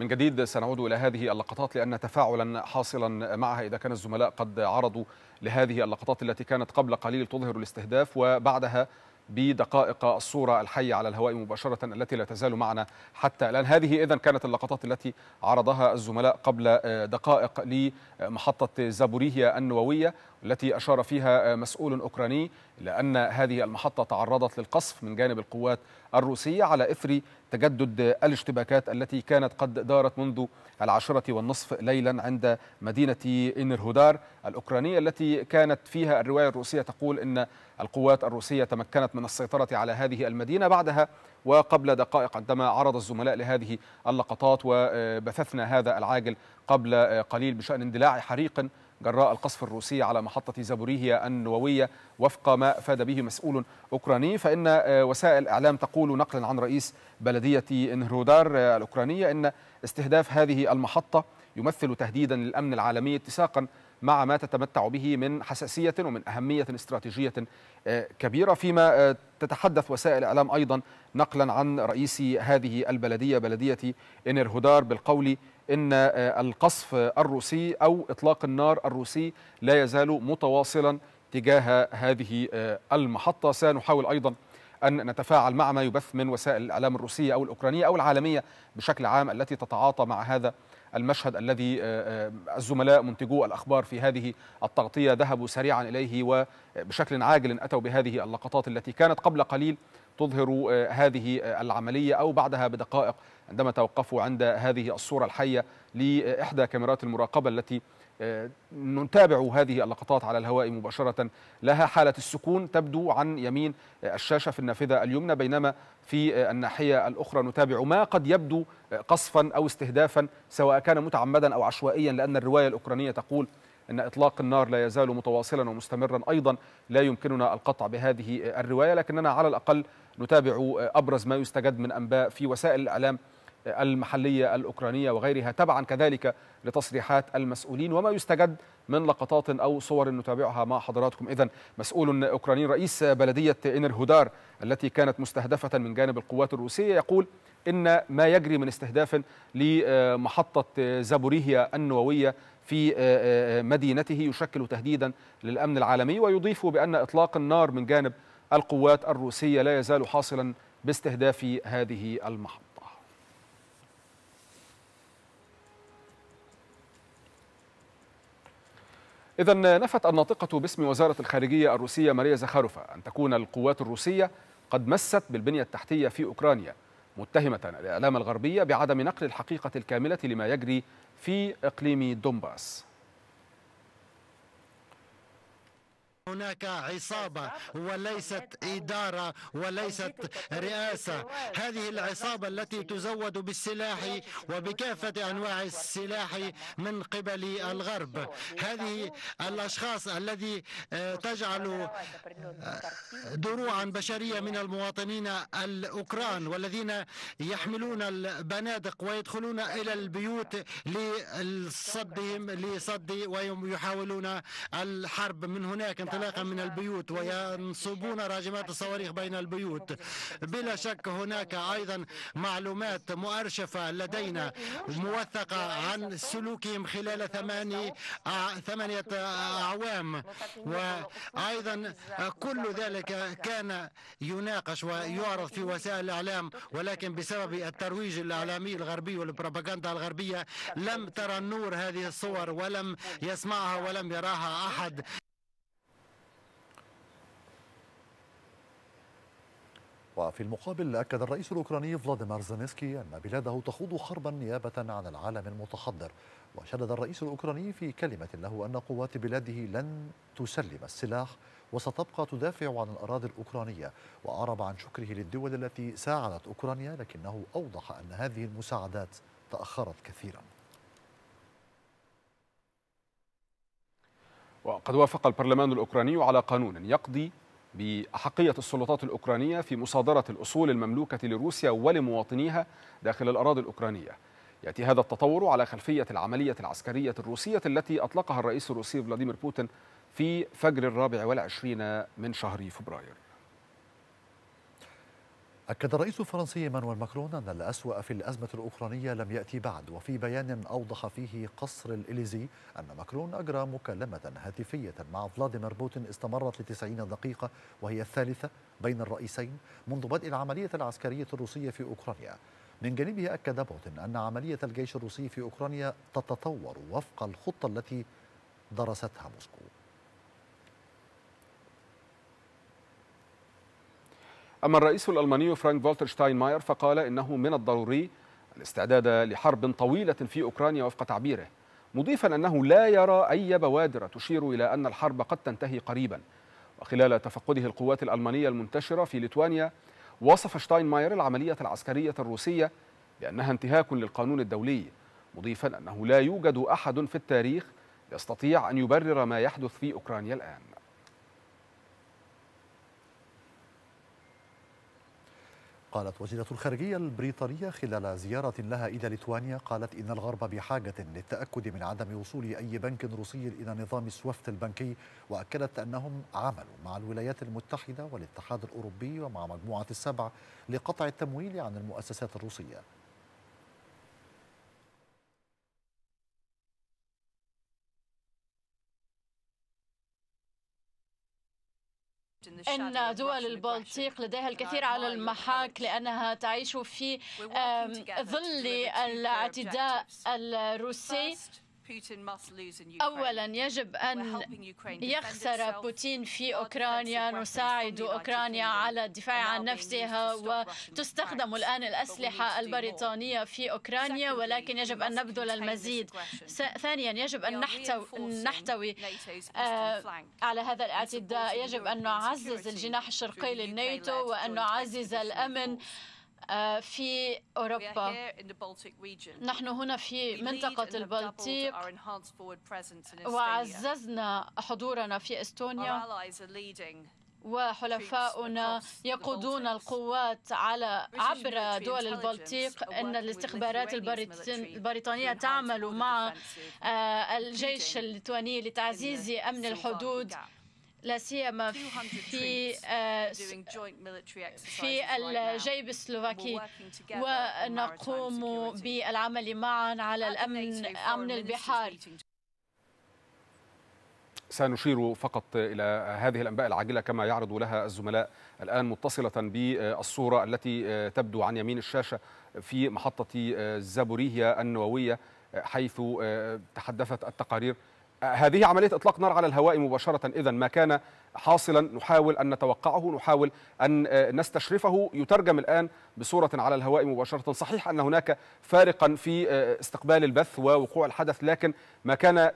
من جديد سنعود إلى هذه اللقطات لأن تفاعلا حاصلا معها إذا كان الزملاء قد عرضوا لهذه اللقطات التي كانت قبل قليل تظهر الاستهداف وبعدها بدقائق الصورة الحية على الهواء مباشرة التي لا تزال معنا حتى الآن هذه إذا كانت اللقطات التي عرضها الزملاء قبل دقائق لمحطة زابوريهيا النووية التي أشار فيها مسؤول أوكراني لأن هذه المحطة تعرضت للقصف من جانب القوات الروسية على إثر تجدد الاشتباكات التي كانت قد دارت منذ العاشرة والنصف ليلا عند مدينة إنرهودار الأوكرانية التي كانت فيها الرواية الروسية تقول أن القوات الروسية تمكنت من السيطرة على هذه المدينة بعدها وقبل دقائق عندما عرض الزملاء لهذه اللقطات وبثثنا هذا العاجل قبل قليل بشأن اندلاع حريق جراء القصف الروسي على محطة زابوريهيا النووية وفق ما أفاد به مسؤول أوكراني فإن آه، وسائل إعلام تقول نقلا عن رئيس بلدية انهرودار آه، الأوكرانية إن استهداف هذه المحطة يمثل تهديدا للأمن العالمي اتساقا مع ما تتمتع به من حساسية ومن أهمية استراتيجية آه، كبيرة فيما آه، تتحدث وسائل الإعلام أيضا نقلا عن رئيس هذه البلدية بلدية إنرهدار بالقول إن آه، القصف الروسي أو إطلاق النار الروسي لا يزال متواصلا تجاه هذه المحطة سنحاول أيضا أن نتفاعل مع ما يبث من وسائل الإعلام الروسية أو الأوكرانية أو العالمية بشكل عام التي تتعاطى مع هذا المشهد الذي آه، آه، الزملاء منتجو الأخبار في هذه التغطية ذهبوا سريعا إليه وبشكل عاجل أتوا بهذه اللقطات التي كانت قبل قليل تظهر آه، هذه العملية أو بعدها بدقائق عندما توقفوا عند هذه الصورة الحية لإحدى كاميرات المراقبة التي نتابع هذه اللقطات على الهواء مباشرة لها حالة السكون تبدو عن يمين الشاشة في النافذة اليمنى بينما في الناحية الأخرى نتابع ما قد يبدو قصفا أو استهدافا سواء كان متعمدا أو عشوائيا لأن الرواية الأوكرانية تقول أن إطلاق النار لا يزال متواصلا ومستمرا أيضا لا يمكننا القطع بهذه الرواية لكننا على الأقل نتابع أبرز ما يستجد من أنباء في وسائل الإعلام المحلية الأوكرانية وغيرها تبعا كذلك لتصريحات المسؤولين وما يستجد من لقطات أو صور نتابعها مع حضراتكم إذا مسؤول أوكراني رئيس بلدية إنر هودار التي كانت مستهدفة من جانب القوات الروسية يقول إن ما يجري من استهداف لمحطة زابوريهيا النووية في مدينته يشكل تهديدا للأمن العالمي ويضيف بأن إطلاق النار من جانب القوات الروسية لا يزال حاصلا باستهداف هذه المحطة إذا نفت الناطقة باسم وزارة الخارجية الروسية ماريا زخارفا أن تكون القوات الروسية قد مست بالبنية التحتية في أوكرانيا متهمة الإعلام الغربية بعدم نقل الحقيقة الكاملة لما يجري في إقليم دومباس هناك عصابة وليست إدارة وليست رئاسة هذه العصابة التي تزود بالسلاح وبكافة أنواع السلاح من قبل الغرب هذه الأشخاص الذي آه، تجعل آه، دروعا بشرية من المواطنين الأوكران والذين يحملون البنادق ويدخلون إلى البيوت لصدهم لصد ويحاولون الحرب من هناك انطلاقا من البيوت وينصبون راجمات الصواريخ بين البيوت بلا شك هناك أيضا معلومات مؤرشفة لدينا موثقة عن سلوكهم خلال ثماني آه، ثمانية أعوام وأيضا كل ذلك كان يناقش ويعرض في وسائل الإعلام ولكن بسبب الترويج الإعلامي الغربي والبروباغندا الغربية لم ترى النور هذه الصور ولم يسمعها ولم يراها أحد وفي المقابل أكد الرئيس الأوكراني فلاديمير زيلينسكي أن بلاده تخوض حربا نيابة عن العالم المتحضر وشدد الرئيس الأوكراني في كلمة له أن قوات بلاده لن تسلم السلاح وستبقى تدافع عن الأراضي الأوكرانية وأعرب عن شكره للدول التي ساعدت أوكرانيا لكنه أوضح أن هذه المساعدات تأخرت كثيراً وقد وافق البرلمان الأوكراني على قانون يقضي بأحقية السلطات الأوكرانية في مصادرة الأصول المملوكة لروسيا ولمواطنيها داخل الأراضي الأوكرانية يأتي هذا التطور على خلفية العملية العسكرية الروسية التي أطلقها الرئيس الروسي فلاديمير بوتين في فجر الرابع والعشرين من شهر فبراير أكد الرئيس الفرنسي مانويل ماكرون أن الأسوأ في الأزمة الأوكرانية لم يأتي بعد وفي بيان أوضح فيه قصر الإليزي أن ماكرون أجرى مكالمة هاتفية مع فلاديمير بوتين استمرت لتسعين دقيقة وهي الثالثة بين الرئيسين منذ بدء العملية العسكرية الروسية في أوكرانيا من جانبه أكد بوتين أن عملية الجيش الروسي في أوكرانيا تتطور وفق الخطة التي درستها موسكو أما الرئيس الألماني فرانك فولتر شتاينماير فقال إنه من الضروري الاستعداد لحرب طويلة في أوكرانيا وفق تعبيره مضيفا أنه لا يرى أي بوادر تشير إلى أن الحرب قد تنتهي قريبا وخلال تفقده القوات الألمانية المنتشرة في ليتوانيا وصف شتاينماير العملية العسكرية الروسية بأنها انتهاك للقانون الدولي مضيفا أنه لا يوجد أحد في التاريخ يستطيع أن يبرر ما يحدث في أوكرانيا الآن قالت وزيرة الخارجية البريطانية خلال زيارة لها إلى ليتوانيا قالت إن الغرب بحاجة للتأكد من عدم وصول أي بنك روسي إلى نظام سويفت البنكي وأكدت أنهم عملوا مع الولايات المتحدة والاتحاد الأوروبي ومع مجموعة السبع لقطع التمويل عن المؤسسات الروسية إن دول البلطيق لديها الكثير على المحاك لأنها تعيش في ظل الاعتداء الروسي أولا يجب أن يخسر بوتين في أوكرانيا نساعد أوكرانيا على الدفاع عن نفسها وتستخدم الآن الأسلحة البريطانية في أوكرانيا ولكن يجب أن نبذل المزيد ثانيا يجب أن نحتوي, آه، على هذا الاعتداء يجب أن نعزز الجناح الشرقي للناتو وأن نعزز الأمن آه، في أوروبا نحن هنا في منطقة البلطيق وعززنا حضورنا في إستونيا وحلفاؤنا يقودون القوات على عبر دول البلطيق ان الاستخبارات البريطانيه تعمل مع آه، الجيش الليتواني لتعزيز امن الحدود لا سيما في في آه، الجيب السلوفاكي ونقوم بالعمل معا على الامن امن البحار سنشير فقط إلى هذه الأنباء العاجلة كما يعرض لها الزملاء الآن متصلة بالصورة التي آه، تبدو عن يمين الشاشة في محطة آه، زابوريهيا النووية حيث تحدثت التقارير هذه عملية إطلاق نار على الهواء مباشرة إذا ما كان حاصلا نحاول أن نتوقعه نحاول أن آه، نستشرفه يترجم الآن بصورة على الهواء مباشرة صحيح أن هناك فارقا في آه، استقبال البث ووقوع الحدث لكن ما كان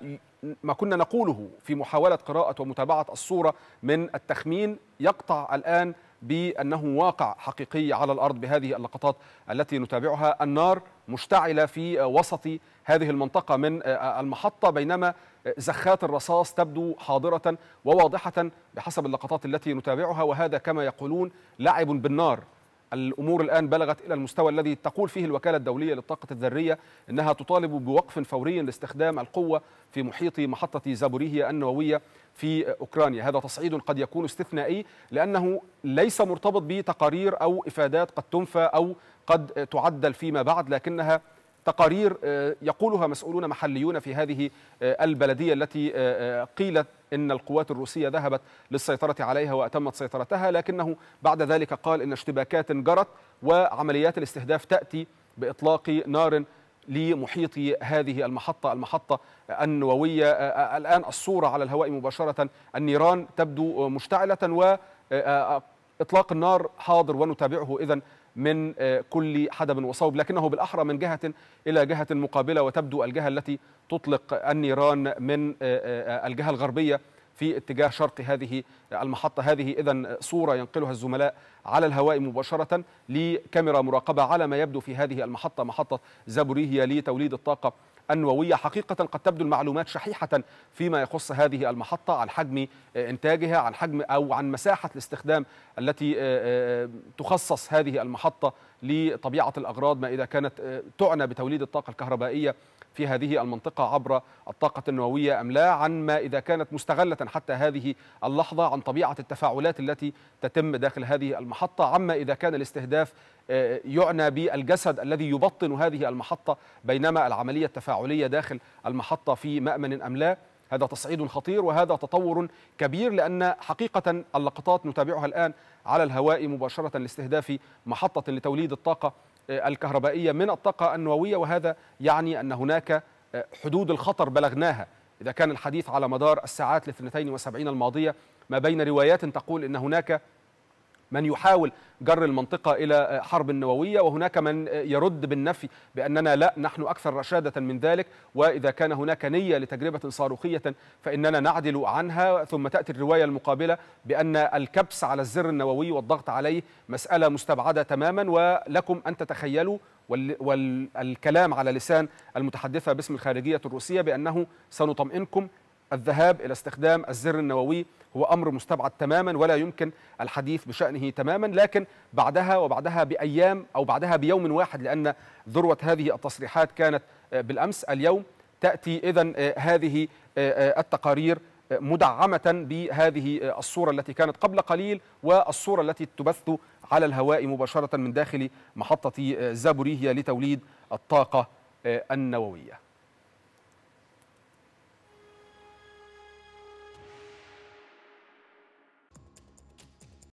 ما كنا نقوله في محاولة قراءة ومتابعة الصورة من التخمين يقطع الآن بأنه واقع حقيقي على الأرض بهذه اللقطات التي نتابعها النار مشتعلة في وسط هذه المنطقة من المحطة بينما زخات الرصاص تبدو حاضرة وواضحة بحسب اللقطات التي نتابعها وهذا كما يقولون لعب بالنار الأمور الآن بلغت إلى المستوى الذي تقول فيه الوكالة الدولية للطاقة الذرية أنها تطالب بوقف فوري لاستخدام القوة في محيط محطة زابوريهيا النووية في أوكرانيا هذا تصعيد قد يكون استثنائي لأنه ليس مرتبط بتقارير أو إفادات قد تنفى أو قد تعدل فيما بعد لكنها تقارير آه، يقولها مسؤولون محليون في هذه آه، البلدية التي آه، قيلت إن القوات الروسية ذهبت للسيطرة عليها وأتمت سيطرتها لكنه بعد ذلك قال إن اشتباكات جرت وعمليات الاستهداف تأتي بإطلاق نار لمحيط هذه المحطة المحطة النووية الآن الصورة على الهواء مباشرة النيران تبدو مشتعلة و إطلاق النار حاضر ونتابعه إذا من آه، كل حدب وصوب لكنه بالأحرى من جهة إلى جهة مقابلة وتبدو الجهة التي تطلق النيران من آه، آه، الجهة الغربية في اتجاه شرق هذه المحطة هذه إذا صورة ينقلها الزملاء على الهواء مباشرة لكاميرا مراقبة على ما يبدو في هذه المحطة محطة زابوريهيا لتوليد الطاقة النووية حقيقة قد تبدو المعلومات شحيحة فيما يخص هذه المحطة عن حجم آه، إنتاجها عن حجم أو عن مساحة الاستخدام التي آه، آه، تخصص هذه المحطة لطبيعة الأغراض ما إذا كانت تعنى بتوليد الطاقة الكهربائية في هذه المنطقة عبر الطاقة النووية أم لا عن ما إذا كانت مستغلة حتى هذه اللحظة عن طبيعة التفاعلات التي تتم داخل هذه المحطة عما إذا كان الاستهداف آه، يعنى بالجسد الذي يبطن هذه المحطة بينما العملية التفاعلية داخل المحطة في مأمن أم لا هذا تصعيد خطير وهذا تطور كبير لأن حقيقة اللقطات نتابعها الآن على الهواء مباشرة لاستهداف محطة لتوليد الطاقة الكهربائية من الطاقة النووية وهذا يعني أن هناك آه، حدود الخطر بلغناها إذا كان الحديث على مدار الساعات الاثنتين وسبعين الماضية ما بين روايات تقول أن هناك من يحاول جر المنطقة إلى حرب نووية وهناك من يرد بالنفي بأننا لا نحن أكثر رشادة من ذلك وإذا كان هناك نية لتجربة صاروخية فإننا نعدل عنها ثم تأتي الرواية المقابلة بأن الكبس على الزر النووي والضغط عليه مسألة مستبعدة تماما ولكم أن تتخيلوا والكلام على لسان المتحدثة باسم الخارجية الروسية بأنه سنطمئنكم الذهاب إلى استخدام الزر النووي هو أمر مستبعد تماما ولا يمكن الحديث بشأنه تماما لكن بعدها وبعدها بأيام أو بعدها بيوم واحد لأن ذروة هذه التصريحات كانت آه، بالأمس اليوم تأتي إذا آه، هذه آه، التقارير مدعمة بهذه الصورة التي كانت قبل قليل والصورة التي تبث على الهواء مباشرة من داخل محطة زابوريهيا لتوليد الطاقة النووية